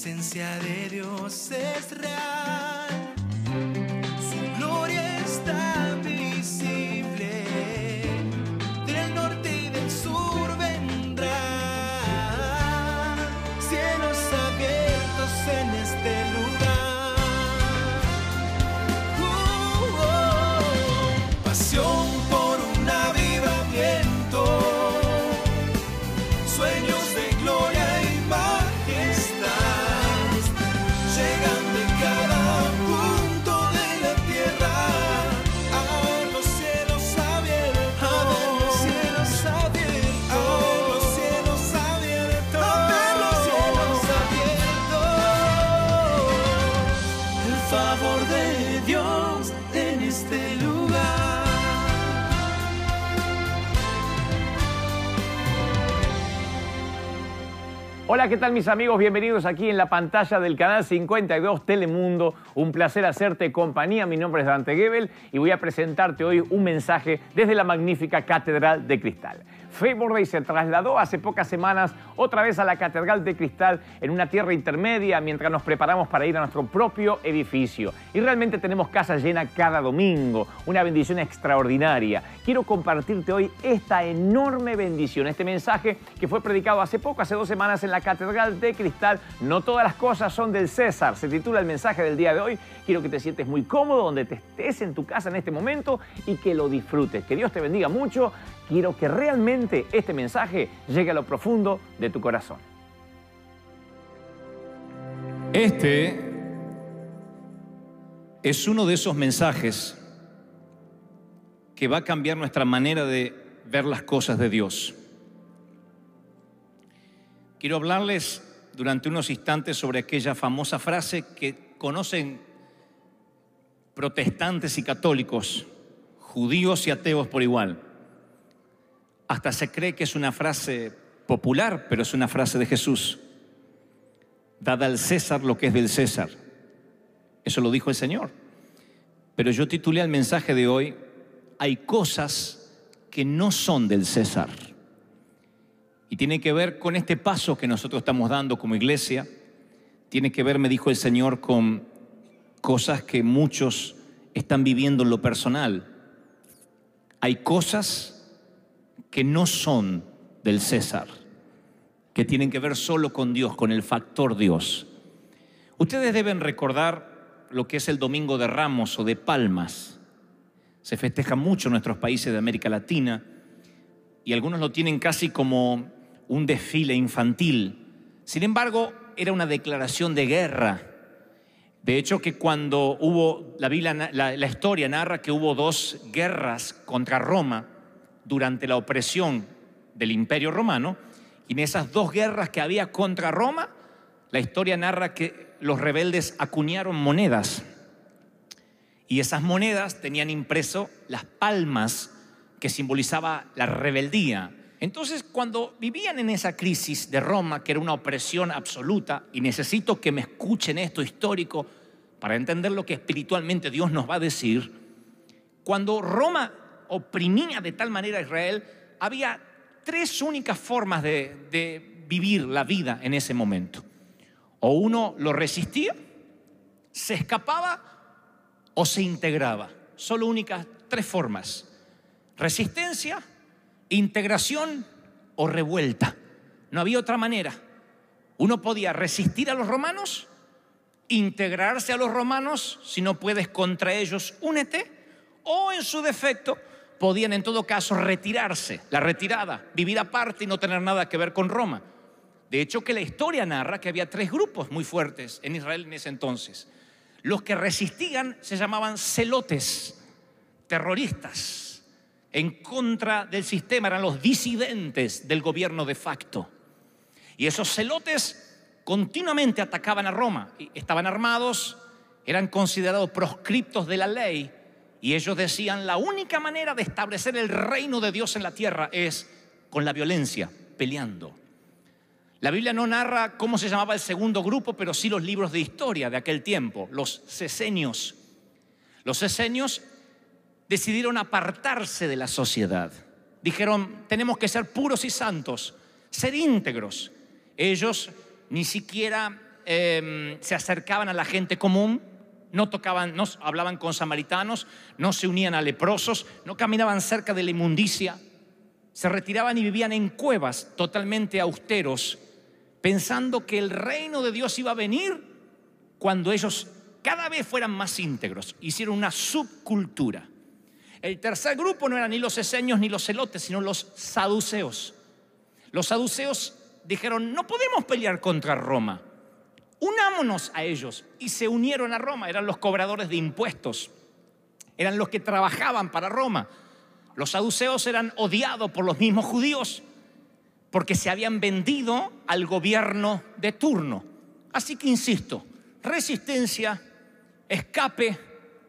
presencia de Dios es real. Hola, ¿qué tal mis amigos? Bienvenidos aquí en la pantalla del canal 52 Telemundo. Un placer hacerte compañía. Mi nombre es Dante Gebel y voy a presentarte hoy un mensaje desde la magnífica Catedral de Cristal. Faye se trasladó hace pocas semanas otra vez a la Catedral de Cristal en una tierra intermedia mientras nos preparamos para ir a nuestro propio edificio. Y realmente tenemos casa llena cada domingo, una bendición extraordinaria. Quiero compartirte hoy esta enorme bendición, este mensaje que fue predicado hace poco, hace dos semanas en la Catedral de Cristal. No todas las cosas son del César, se titula el mensaje del día de hoy. Quiero que te sientes muy cómodo donde te estés en tu casa en este momento y que lo disfrutes. Que Dios te bendiga mucho Quiero que realmente este mensaje llegue a lo profundo de tu corazón. Este es uno de esos mensajes que va a cambiar nuestra manera de ver las cosas de Dios. Quiero hablarles durante unos instantes sobre aquella famosa frase que conocen protestantes y católicos, judíos y ateos por igual. Hasta se cree que es una frase popular, pero es una frase de Jesús. Dada al César lo que es del César. Eso lo dijo el Señor. Pero yo titulé al mensaje de hoy, hay cosas que no son del César. Y tiene que ver con este paso que nosotros estamos dando como iglesia. Tiene que ver, me dijo el Señor, con cosas que muchos están viviendo en lo personal. Hay cosas que no son del César, que tienen que ver solo con Dios, con el factor Dios. Ustedes deben recordar lo que es el Domingo de Ramos o de Palmas. Se festeja mucho en nuestros países de América Latina y algunos lo tienen casi como un desfile infantil. Sin embargo, era una declaración de guerra. De hecho, que cuando hubo, la, la historia narra que hubo dos guerras contra Roma, durante la opresión del Imperio Romano, y en esas dos guerras que había contra Roma, la historia narra que los rebeldes acuñaron monedas, y esas monedas tenían impreso las palmas que simbolizaba la rebeldía. Entonces, cuando vivían en esa crisis de Roma, que era una opresión absoluta, y necesito que me escuchen esto histórico para entender lo que espiritualmente Dios nos va a decir, cuando Roma oprimía de tal manera a Israel, había tres únicas formas de, vivir la vida en ese momento. O uno lo resistía, se escapaba o se integraba. Solo únicas tres formas. Resistencia, integración o revuelta. No había otra manera. Uno podía resistir a los romanos, integrarse a los romanos, si no puedes contra ellos, únete, o en su defecto, podían en todo caso retirarse, la retirada, vivir aparte y no tener nada que ver con Roma. De hecho, que la historia narra que había tres grupos muy fuertes en Israel en ese entonces. Los que resistían se llamaban celotes, terroristas, en contra del sistema, eran los disidentes del gobierno de facto. Y esos celotes continuamente atacaban a Roma, estaban armados, eran considerados proscriptos de la ley y ellos decían, la única manera de establecer el reino de Dios en la tierra es con la violencia, peleando. La Biblia no narra cómo se llamaba el segundo grupo, pero sí los libros de historia de aquel tiempo, los cesenios Los cesenios decidieron apartarse de la sociedad. Dijeron, tenemos que ser puros y santos, ser íntegros. Ellos ni siquiera em, se acercaban a la gente común, no tocaban, no hablaban con samaritanos, no se unían a leprosos, no caminaban cerca de la inmundicia. Se retiraban y vivían en cuevas totalmente austeros, pensando que el reino de Dios iba a venir cuando ellos cada vez fueran más íntegros. Hicieron una subcultura. El tercer grupo no eran ni los eseños ni los celotes, sino los saduceos. Los saduceos dijeron, no podemos pelear contra Roma unámonos a ellos. Y se unieron a Roma, eran los cobradores de impuestos, eran los que trabajaban para Roma. Los saduceos eran odiados por los mismos judíos porque se habían vendido al gobierno de turno. Así que insisto, resistencia, escape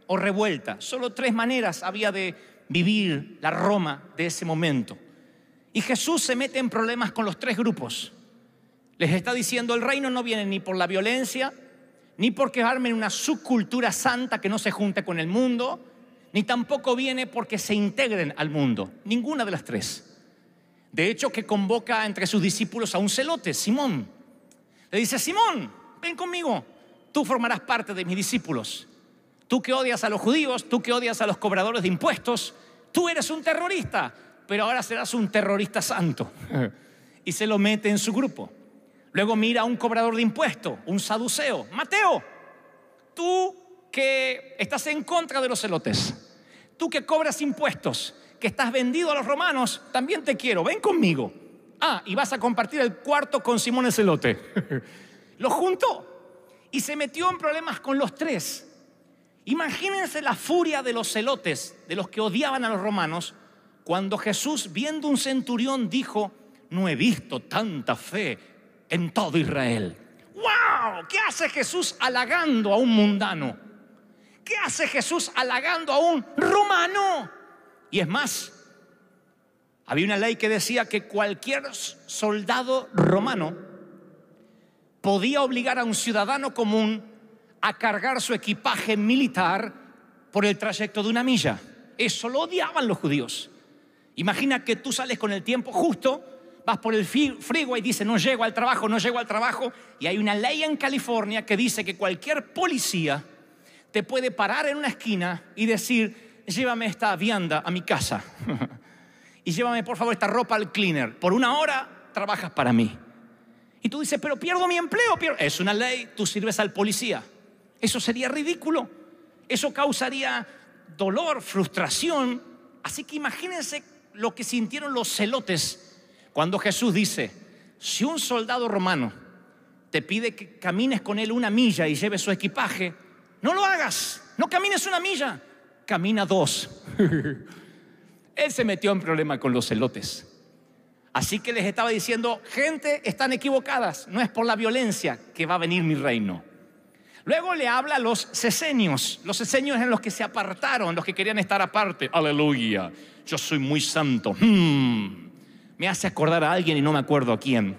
o revuelta. Solo tres maneras había de vivir la Roma de ese momento. Y Jesús se mete en problemas con los tres grupos. Les está diciendo, el reino no viene ni por la violencia, ni porque armen una subcultura santa que no se junte con el mundo, ni tampoco viene porque se integren al mundo. Ninguna de las tres. De hecho, que convoca entre sus discípulos a un celote, Simón. Le dice, Simón, ven conmigo, tú formarás parte de mis discípulos. Tú que odias a los judíos, tú que odias a los cobradores de impuestos, tú eres un terrorista, pero ahora serás un terrorista santo. y se lo mete en su grupo. Luego mira a un cobrador de impuestos, un saduceo. Mateo, tú que estás en contra de los celotes, tú que cobras impuestos, que estás vendido a los romanos, también te quiero, ven conmigo. Ah, y vas a compartir el cuarto con Simón el celote. Lo juntó y se metió en problemas con los tres. Imagínense la furia de los celotes, de los que odiaban a los romanos, cuando Jesús, viendo un centurión, dijo, no he visto tanta fe en todo Israel. ¡Wow! ¿Qué hace Jesús halagando a un mundano? ¿Qué hace Jesús halagando a un romano? Y es más, había una ley que decía que cualquier soldado romano podía obligar a un ciudadano común a cargar su equipaje militar por el trayecto de una milla. Eso lo odiaban los judíos. Imagina que tú sales con el tiempo justo vas por el frigo y dice no llego al trabajo, no llego al trabajo. Y hay una ley en California que dice que cualquier policía te puede parar en una esquina y decir, llévame esta vianda a mi casa. y llévame por favor esta ropa al cleaner. Por una hora trabajas para mí. Y tú dices, pero pierdo mi empleo. Es una ley, tú sirves al policía. Eso sería ridículo. Eso causaría dolor, frustración. Así que imagínense lo que sintieron los celotes cuando Jesús dice, si un soldado romano te pide que camines con él una milla y lleves su equipaje, no lo hagas, no camines una milla, camina dos. él se metió en problema con los celotes. Así que les estaba diciendo, gente, están equivocadas, no es por la violencia que va a venir mi reino. Luego le habla a los cesenios, los cesenios en los que se apartaron, los que querían estar aparte. Aleluya, yo soy muy santo. Hmm me hace acordar a alguien y no me acuerdo a quién.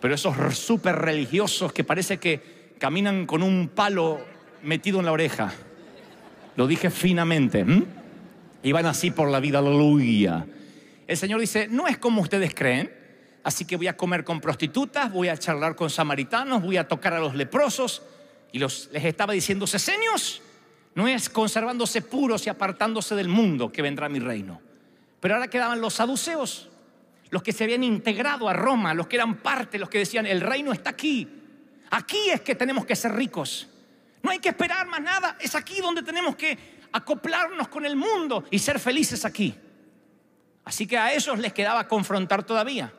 Pero esos súper religiosos que parece que caminan con un palo metido en la oreja. Lo dije finamente. Y van así por la vida, aleluya. El Señor dice, no es como ustedes creen, así que voy a comer con prostitutas, voy a charlar con samaritanos, voy a tocar a los leprosos. Y los, les estaba diciendo, seños, no es conservándose puros y apartándose del mundo que vendrá mi reino. Pero ahora quedaban los saduceos, los que se habían integrado a Roma, los que eran parte, los que decían, el reino está aquí, aquí es que tenemos que ser ricos, no hay que esperar más nada, es aquí donde tenemos que acoplarnos con el mundo y ser felices aquí. Así que a esos les quedaba confrontar todavía,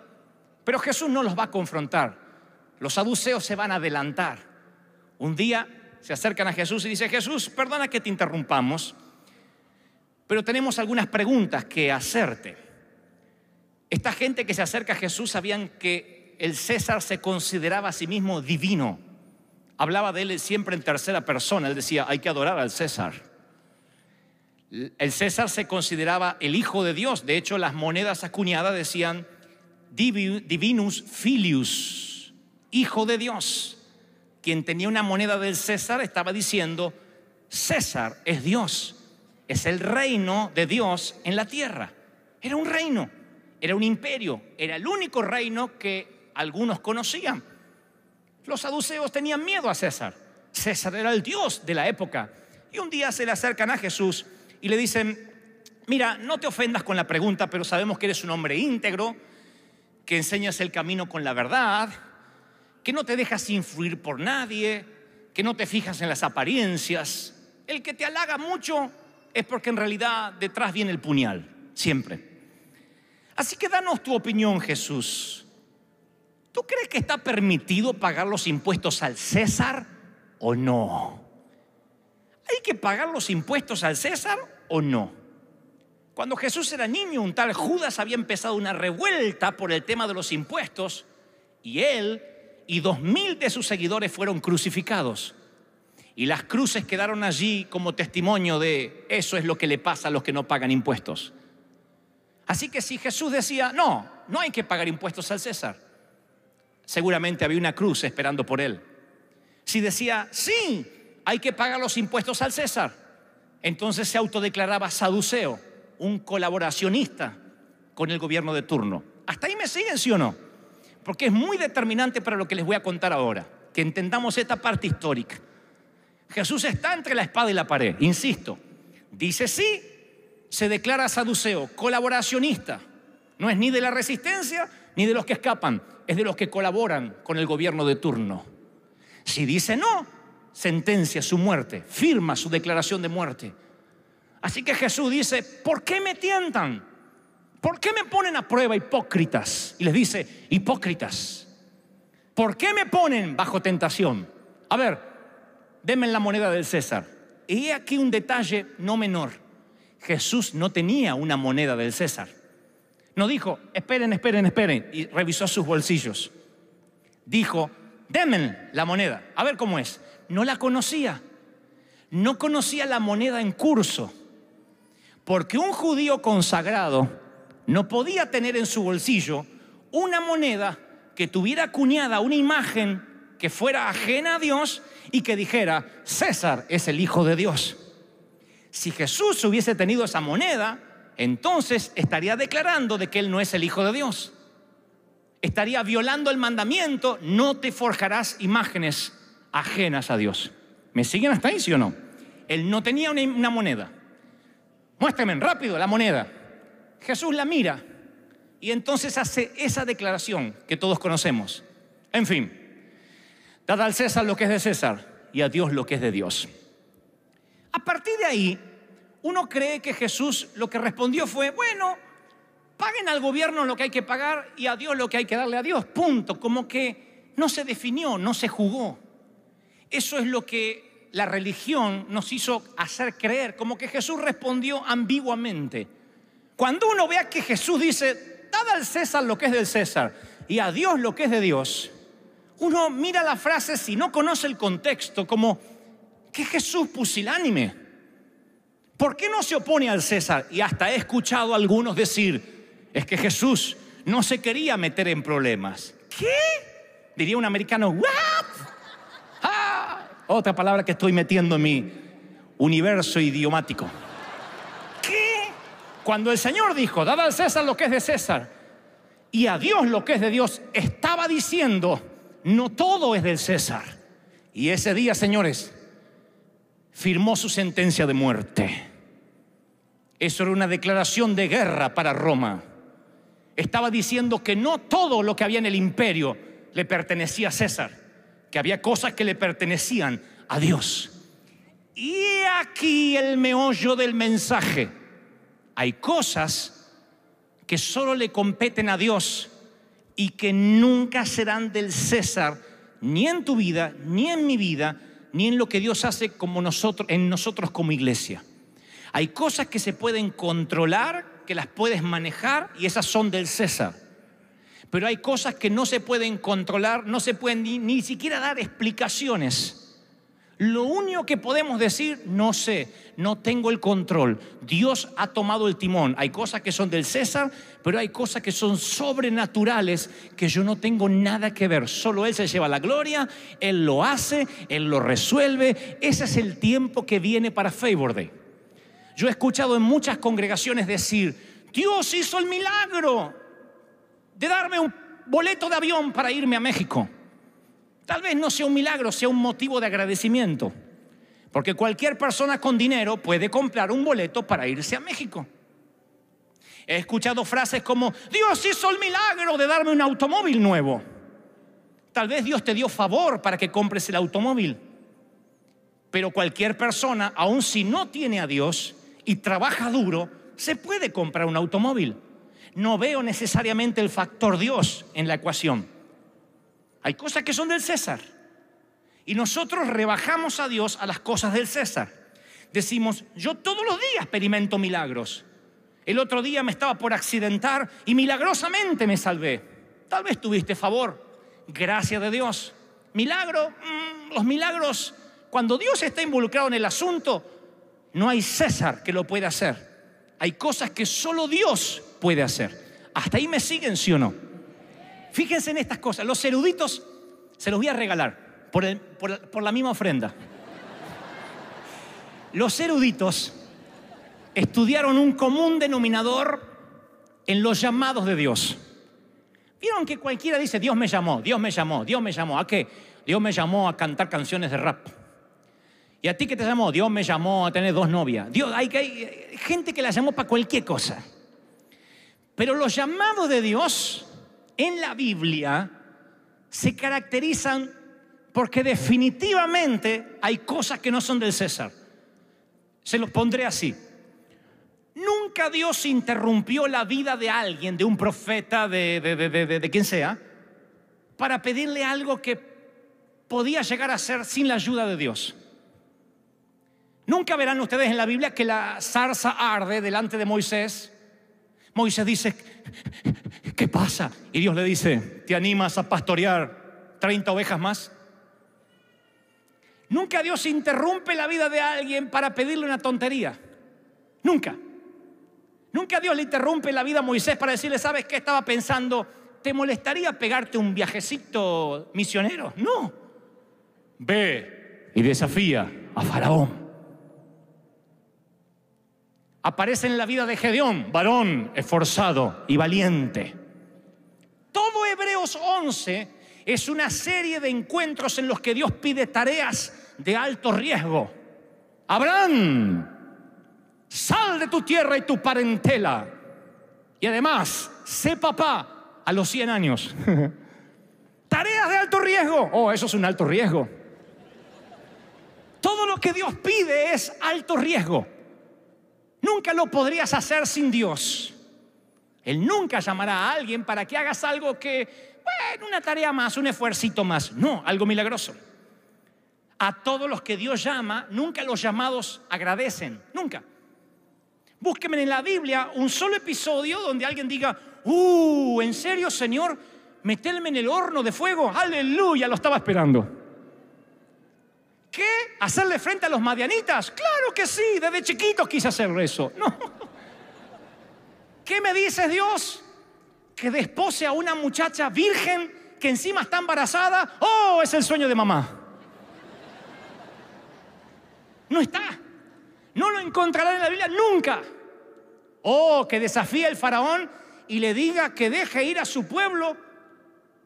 pero Jesús no los va a confrontar, los saduceos se van a adelantar. Un día se acercan a Jesús y dice, Jesús, perdona que te interrumpamos, pero tenemos algunas preguntas que hacerte. Esta gente que se acerca a Jesús sabían que el César se consideraba a sí mismo divino. Hablaba de él siempre en tercera persona. Él decía, hay que adorar al César. El César se consideraba el Hijo de Dios. De hecho, las monedas acuñadas decían Divinus Filius, Hijo de Dios. Quien tenía una moneda del César estaba diciendo, César es Dios, es el reino de Dios en la tierra. Era un reino. Era un imperio, era el único reino que algunos conocían. Los saduceos tenían miedo a César. César era el dios de la época. Y un día se le acercan a Jesús y le dicen, mira, no te ofendas con la pregunta, pero sabemos que eres un hombre íntegro, que enseñas el camino con la verdad, que no te dejas influir por nadie, que no te fijas en las apariencias. El que te halaga mucho es porque en realidad detrás viene el puñal, siempre. Así que danos tu opinión, Jesús. ¿Tú crees que está permitido pagar los impuestos al César o no? ¿Hay que pagar los impuestos al César o no? Cuando Jesús era niño, un tal Judas había empezado una revuelta por el tema de los impuestos y él y dos mil de sus seguidores fueron crucificados. Y las cruces quedaron allí como testimonio de eso es lo que le pasa a los que no pagan impuestos. Así que si Jesús decía, no, no hay que pagar impuestos al César, seguramente había una cruz esperando por él. Si decía, sí, hay que pagar los impuestos al César, entonces se autodeclaraba saduceo, un colaboracionista con el gobierno de turno. ¿Hasta ahí me siguen, sí o no? Porque es muy determinante para lo que les voy a contar ahora, que entendamos esta parte histórica. Jesús está entre la espada y la pared, insisto. Dice sí, se declara saduceo, colaboracionista. No es ni de la resistencia ni de los que escapan, es de los que colaboran con el gobierno de turno. Si dice no, sentencia su muerte, firma su declaración de muerte. Así que Jesús dice, ¿por qué me tientan? ¿Por qué me ponen a prueba hipócritas? Y les dice, hipócritas, ¿por qué me ponen bajo tentación? A ver, denme la moneda del César. Y aquí un detalle no menor. Jesús no tenía una moneda del César. No dijo, esperen, esperen, esperen, y revisó sus bolsillos. Dijo, démen la moneda, a ver cómo es. No la conocía. No conocía la moneda en curso. Porque un judío consagrado no podía tener en su bolsillo una moneda que tuviera acuñada una imagen que fuera ajena a Dios y que dijera, César es el Hijo de Dios. Si Jesús hubiese tenido esa moneda, entonces estaría declarando de que Él no es el Hijo de Dios. Estaría violando el mandamiento, no te forjarás imágenes ajenas a Dios. ¿Me siguen hasta ahí, sí o no? Él no tenía una, moneda. Muéstrame rápido la moneda. Jesús la mira y entonces hace esa declaración que todos conocemos. En fin, dad al César lo que es de César y a Dios lo que es de Dios. A partir de ahí, uno cree que Jesús lo que respondió fue, bueno, paguen al gobierno lo que hay que pagar y a Dios lo que hay que darle a Dios, punto, como que no se definió, no se jugó. Eso es lo que la religión nos hizo hacer creer, como que Jesús respondió ambiguamente. Cuando uno vea que Jesús dice, dad al César lo que es del César y a Dios lo que es de Dios, uno mira la frase si no conoce el contexto como ¿Qué Jesús pusilánime? ¿Por qué no se opone al César? Y hasta he escuchado a algunos decir, es que Jesús no se quería meter en problemas. ¿Qué? Diría un americano, ¿what? Ah, otra palabra que estoy metiendo en mi universo idiomático. ¿Qué? Cuando el Señor dijo, dad al César lo que es de César y a Dios lo que es de Dios, estaba diciendo, no todo es del César. Y ese día, señores, firmó su sentencia de muerte. Eso era una declaración de guerra para Roma. Estaba diciendo que no todo lo que había en el imperio le pertenecía a César, que había cosas que le pertenecían a Dios. Y aquí el meollo del mensaje. Hay cosas que solo le competen a Dios y que nunca serán del César, ni en tu vida, ni en mi vida, ni en lo que Dios hace como nosotros, en nosotros como iglesia. Hay cosas que se pueden controlar, que las puedes manejar y esas son del César. Pero hay cosas que no se pueden controlar, no se pueden ni siquiera dar explicaciones. Lo único que podemos decir, no sé, no tengo el control. Dios ha tomado el timón. Hay cosas que son del César, pero hay cosas que son sobrenaturales que yo no tengo nada que ver. Solo Él se lleva la gloria, Él lo hace, Él lo resuelve. Ese es el tiempo que viene para Favor Day. Yo he escuchado en muchas congregaciones decir, Dios hizo el milagro de darme un boleto de avión para irme a México. Tal vez no sea un milagro, sea un motivo de agradecimiento. Porque cualquier persona con dinero puede comprar un boleto para irse a México. He escuchado frases como, Dios hizo el milagro de darme un automóvil nuevo. Tal vez Dios te dio favor para que compres el automóvil. Pero cualquier persona, aun si no tiene a Dios y trabaja duro, se puede comprar un automóvil. No veo necesariamente el factor Dios en la ecuación. Hay cosas que son del César. Y nosotros rebajamos a Dios a las cosas del César. Decimos, yo todos los días experimento milagros. El otro día me estaba por accidentar y milagrosamente me salvé. Tal vez tuviste favor, gracias de Dios. Milagro, mm, los milagros, cuando Dios está involucrado en el asunto, no hay César que lo pueda hacer. Hay cosas que solo Dios puede hacer. ¿Hasta ahí me siguen, sí o no? Fíjense en estas cosas. Los eruditos se los voy a regalar por, la misma ofrenda. Los eruditos estudiaron un común denominador en los llamados de Dios. Vieron que cualquiera dice, Dios me llamó, Dios me llamó, Dios me llamó. ¿A qué? Dios me llamó a cantar canciones de rap. ¿Y a ti qué te llamó? Dios me llamó a tener dos novias. Dios, hay gente que la llamó para cualquier cosa. Pero los llamados de Dios en la Biblia se caracterizan porque definitivamente hay cosas que no son del César. Se los pondré así. Nunca Dios interrumpió la vida de alguien, de un profeta, de, quien sea, para pedirle algo que podía llegar a ser sin la ayuda de Dios. Nunca verán ustedes en la Biblia que la zarza arde delante de Moisés. Moisés dice, ¿qué pasa? Y Dios le dice, ¿te animas a pastorear 30 ovejas más? Nunca Dios interrumpe la vida de alguien para pedirle una tontería. Nunca. Nunca Dios le interrumpe la vida a Moisés para decirle, ¿sabes qué estaba pensando? ¿Te molestaría pegarte un viajecito misionero? No. Ve y desafía a Faraón. Aparece en la vida de Gedeón, varón esforzado y valiente. Hebreos 11 es una serie de encuentros en los que Dios pide tareas de alto riesgo. Abraham, sal de tu tierra y tu parentela. Y además, sé papá a los 100 años. tareas de alto riesgo. Oh, eso es un alto riesgo. Todo lo que Dios pide es alto riesgo. Nunca lo podrías hacer sin Dios. Él nunca llamará a alguien para que hagas algo que, bueno, una tarea más, un esfuercito más. No, algo milagroso. A todos los que Dios llama, nunca los llamados agradecen, nunca. Búsquenme en la Biblia un solo episodio donde alguien diga, uh, ¿en serio, Señor? Meterme en el horno de fuego, aleluya, lo estaba esperando. ¿Qué? ¿Hacerle frente a los madianitas? Claro que sí, desde chiquitos quise hacer eso. No. ¿Qué me dices Dios? Que despose a una muchacha virgen que encima está embarazada. ¡Oh, es el sueño de mamá! No está. No lo encontrarán en la Biblia nunca. Oh, que desafíe el faraón y le diga que deje ir a su pueblo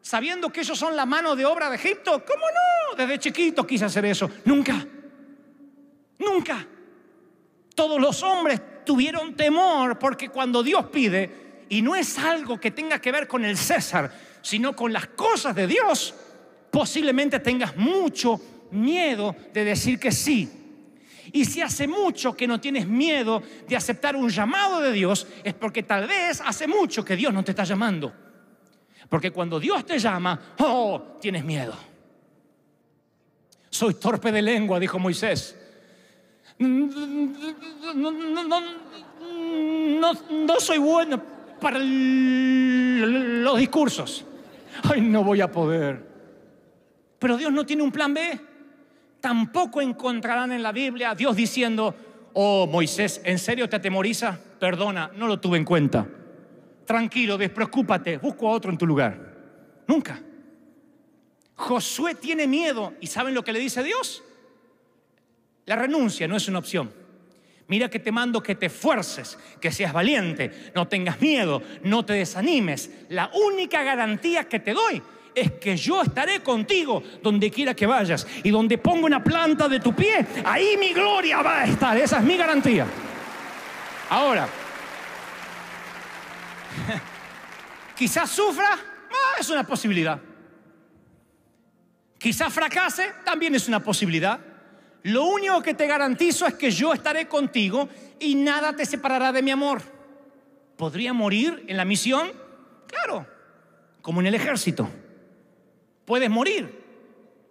sabiendo que ellos son la mano de obra de Egipto. ¿Cómo no? Desde chiquito quise hacer eso. Nunca. Nunca. Todos los hombres tuvieron temor porque cuando Dios pide, y no es algo que tenga que ver con el César, sino con las cosas de Dios, posiblemente tengas mucho miedo de decir que sí. Y si hace mucho que no tienes miedo de aceptar un llamado de Dios, es porque tal vez hace mucho que Dios no te está llamando. Porque cuando Dios te llama, oh, tienes miedo. Soy torpe de lengua, dijo Moisés. No, soy bueno para los discursos. Ay, no voy a poder. Pero Dios no tiene un plan B. Tampoco encontrarán en la Biblia a Dios diciendo, oh Moisés, ¿en serio te atemoriza? Perdona, no lo tuve en cuenta. Tranquilo, despreocúpate, busco a otro en tu lugar. Nunca. Josué tiene miedo y ¿saben lo que le dice Dios? La renuncia no es una opción. Mira que te mando que te esfuerces, que seas valiente, no tengas miedo, no te desanimes. La única garantía que te doy es que yo estaré contigo donde quiera que vayas. Y donde ponga una planta de tu pie, ahí mi gloria va a estar. Esa es mi garantía. Ahora, quizás sufra, es una posibilidad. Quizás fracase, también es una posibilidad. Lo único que te garantizo es que yo estaré contigo y nada te separará de mi amor. ¿Podría morir en la misión? Claro, como en el ejército. Puedes morir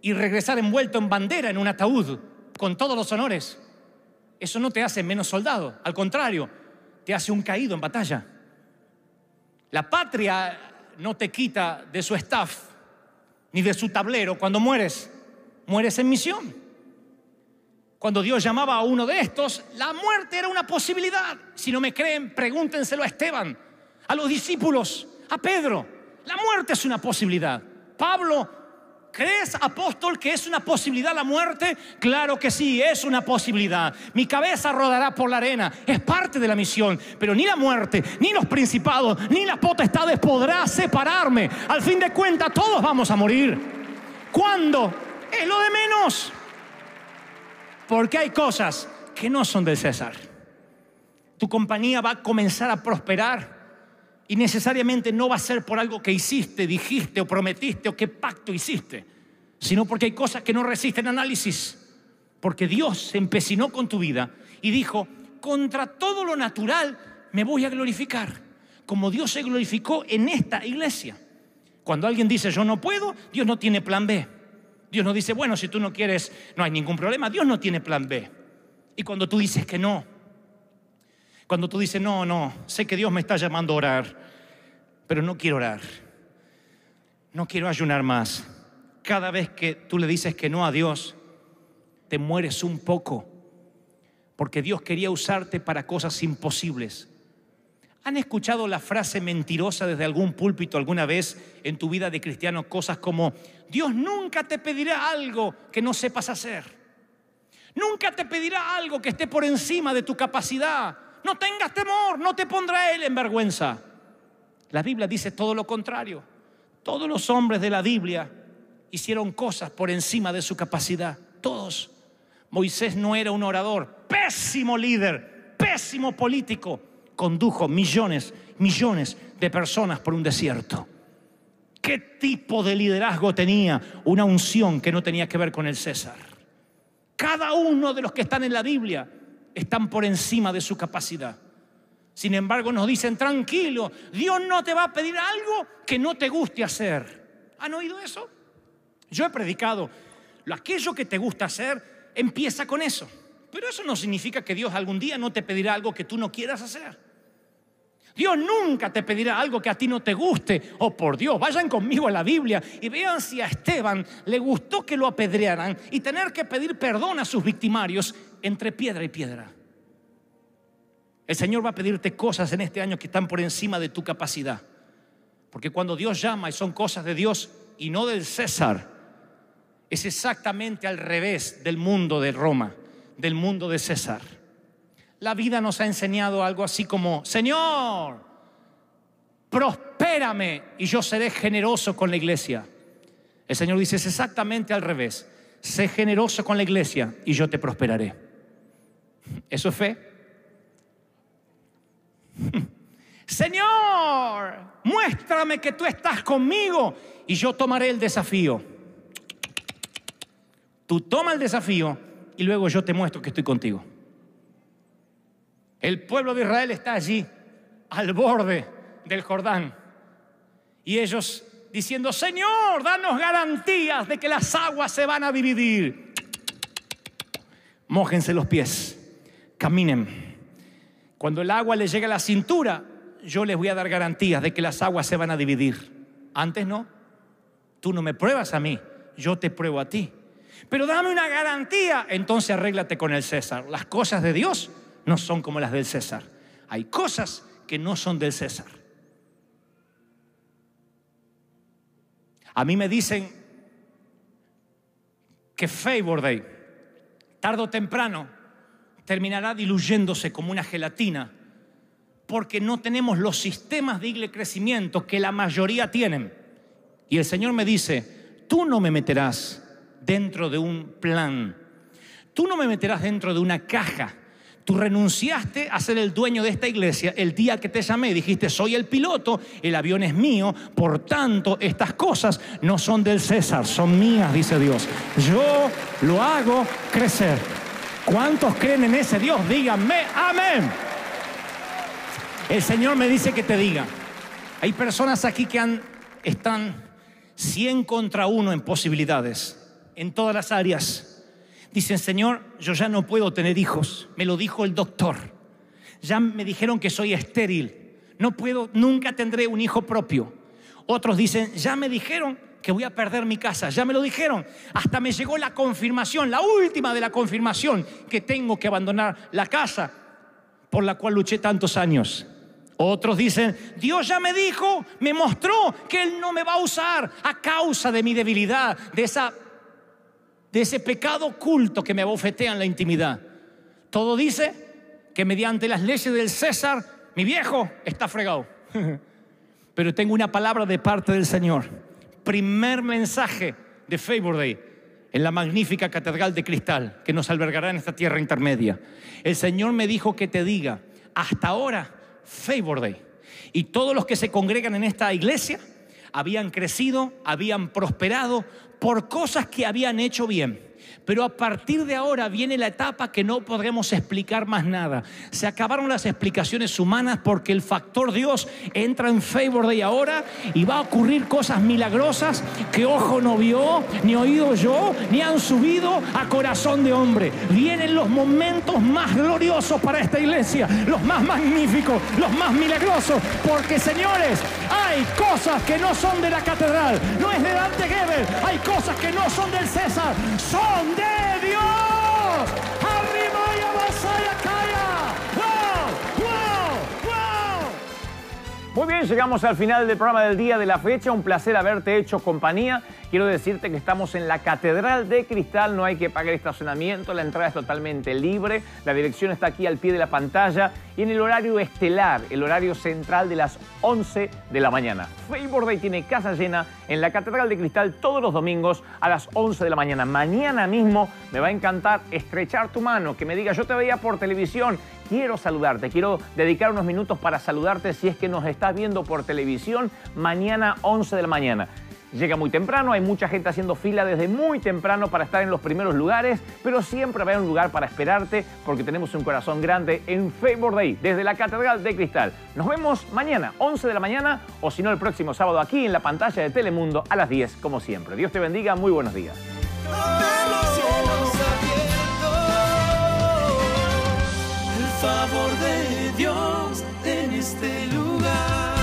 y regresar envuelto en bandera, en un ataúd, con todos los honores. Eso no te hace menos soldado, al contrario, te hace un caído en batalla. La patria no te quita de su staff ni de su tablero cuando mueres, mueres en misión. Cuando Dios llamaba a uno de estos, la muerte era una posibilidad. Si no me creen, pregúntenselo a Esteban, a los discípulos, a Pedro. La muerte es una posibilidad. Pablo, ¿crees, apóstol, que es una posibilidad la muerte? Claro que sí, es una posibilidad. Mi cabeza rodará por la arena, es parte de la misión, pero ni la muerte, ni los principados, ni las potestades podrá separarme. Al fin de cuentas, todos vamos a morir. ¿Cuándo? Es lo de menos. Porque hay cosas que no son de César. Tu compañía va a comenzar a prosperar y necesariamente no va a ser por algo que hiciste, dijiste o prometiste o qué pacto hiciste, sino porque hay cosas que no resisten análisis. Porque Dios se empecinó con tu vida y dijo, contra todo lo natural me voy a glorificar, como Dios se glorificó en esta iglesia. Cuando alguien dice yo no puedo, Dios no tiene plan B. Dios no dice, bueno, si tú no quieres, no hay ningún problema. Dios no tiene plan B. Y cuando tú dices que no, cuando tú dices, no, no, sé que Dios me está llamando a orar, pero no quiero orar, no quiero ayunar más. Cada vez que tú le dices que no a Dios, te mueres un poco, porque Dios quería usarte para cosas imposibles. ¿Han escuchado la frase mentirosa desde algún púlpito alguna vez en tu vida de cristiano? Cosas como, Dios nunca te pedirá algo que no sepas hacer. Nunca te pedirá algo que esté por encima de tu capacidad. No tengas temor, no te pondrá Él en vergüenza. La Biblia dice todo lo contrario. Todos los hombres de la Biblia hicieron cosas por encima de su capacidad. Todos. Moisés no era un orador, pésimo líder, pésimo político condujo millones, millones de personas por un desierto. ¿Qué tipo de liderazgo tenía? Una unción que no tenía que ver con el César. Cada uno de los que están en la Biblia están por encima de su capacidad. Sin embargo, nos dicen, tranquilo, Dios no te va a pedir algo que no te guste hacer. ¿Han oído eso? Yo he predicado, aquello que te gusta hacer, empieza con eso. Pero eso no significa que Dios algún día no te pedirá algo que tú no quieras hacer. Dios nunca te pedirá algo que a ti no te guste. Oh, por Dios, vayan conmigo a la Biblia y vean si a Esteban le gustó que lo apedrearan y tener que pedir perdón a sus victimarios entre piedra y piedra. El Señor va a pedirte cosas en este año que están por encima de tu capacidad. Porque cuando Dios llama y son cosas de Dios y no del César, es exactamente al revés del mundo de Roma, del mundo de César la vida nos ha enseñado algo así como, Señor, prospérame y yo seré generoso con la iglesia. El Señor dice, es exactamente al revés, sé generoso con la iglesia y yo te prosperaré. ¿Eso es fe? Señor, muéstrame que tú estás conmigo y yo tomaré el desafío. Tú toma el desafío y luego yo te muestro que estoy contigo. El pueblo de Israel está allí, al borde del Jordán. Y ellos diciendo, Señor, danos garantías de que las aguas se van a dividir. Mójense los pies, caminen. Cuando el agua les llegue a la cintura, yo les voy a dar garantías de que las aguas se van a dividir. Antes no. Tú no me pruebas a mí, yo te pruebo a ti. Pero dame una garantía, entonces arréglate con el César. Las cosas de Dios no son como las del César. Hay cosas que no son del César. A mí me dicen que Favor tarde o temprano, terminará diluyéndose como una gelatina porque no tenemos los sistemas de crecimiento que la mayoría tienen. Y el Señor me dice, tú no me meterás dentro de un plan, tú no me meterás dentro de una caja Tú renunciaste a ser el dueño de esta iglesia el día que te llamé. Dijiste, soy el piloto, el avión es mío, por tanto estas cosas no son del César, son mías, dice Dios. Yo lo hago crecer. ¿Cuántos creen en ese Dios? Díganme, amén. El Señor me dice que te diga. Hay personas aquí que han, están 100 contra uno en posibilidades, en todas las áreas Dicen, Señor, yo ya no puedo tener hijos, me lo dijo el doctor. Ya me dijeron que soy estéril, no puedo, nunca tendré un hijo propio. Otros dicen, ya me dijeron que voy a perder mi casa, ya me lo dijeron. Hasta me llegó la confirmación, la última de la confirmación, que tengo que abandonar la casa por la cual luché tantos años. Otros dicen, Dios ya me dijo, me mostró que Él no me va a usar a causa de mi debilidad, de esa de ese pecado oculto que me abofetean en la intimidad. Todo dice que mediante las leyes del César, mi viejo está fregado. Pero tengo una palabra de parte del Señor. Primer mensaje de Favor Day en la magnífica catedral de cristal que nos albergará en esta tierra intermedia. El Señor me dijo que te diga, hasta ahora, Favor Day. Y todos los que se congregan en esta iglesia, habían crecido, habían prosperado por cosas que habían hecho bien. Pero a partir de ahora viene la etapa que no podremos explicar más nada. Se acabaron las explicaciones humanas porque el factor Dios entra en favor de ahora y va a ocurrir cosas milagrosas que ojo no vio, ni oído yo, ni han subido a corazón de hombre. Vienen los momentos más gloriosos para esta iglesia, los más magníficos, los más milagrosos, porque señores, hay cosas que no son de la catedral, no es de Dante Gebel, hay cosas que no son del César, son don de Dios. Muy bien, llegamos al final del programa del día de la fecha. Un placer haberte hecho compañía. Quiero decirte que estamos en la Catedral de Cristal. No hay que pagar estacionamiento. La entrada es totalmente libre. La dirección está aquí al pie de la pantalla. Y en el horario estelar, el horario central de las 11 de la mañana. Facebook tiene casa llena en la Catedral de Cristal todos los domingos a las 11 de la mañana. Mañana mismo me va a encantar estrechar tu mano, que me diga yo te veía por televisión quiero saludarte, quiero dedicar unos minutos para saludarte si es que nos estás viendo por televisión mañana 11 de la mañana. Llega muy temprano, hay mucha gente haciendo fila desde muy temprano para estar en los primeros lugares, pero siempre va a haber un lugar para esperarte porque tenemos un corazón grande en favor de ahí, desde la Catedral de Cristal. Nos vemos mañana, 11 de la mañana, o si no, el próximo sábado aquí en la pantalla de Telemundo a las 10, como siempre. Dios te bendiga, muy buenos días. favor de Dios en este lugar.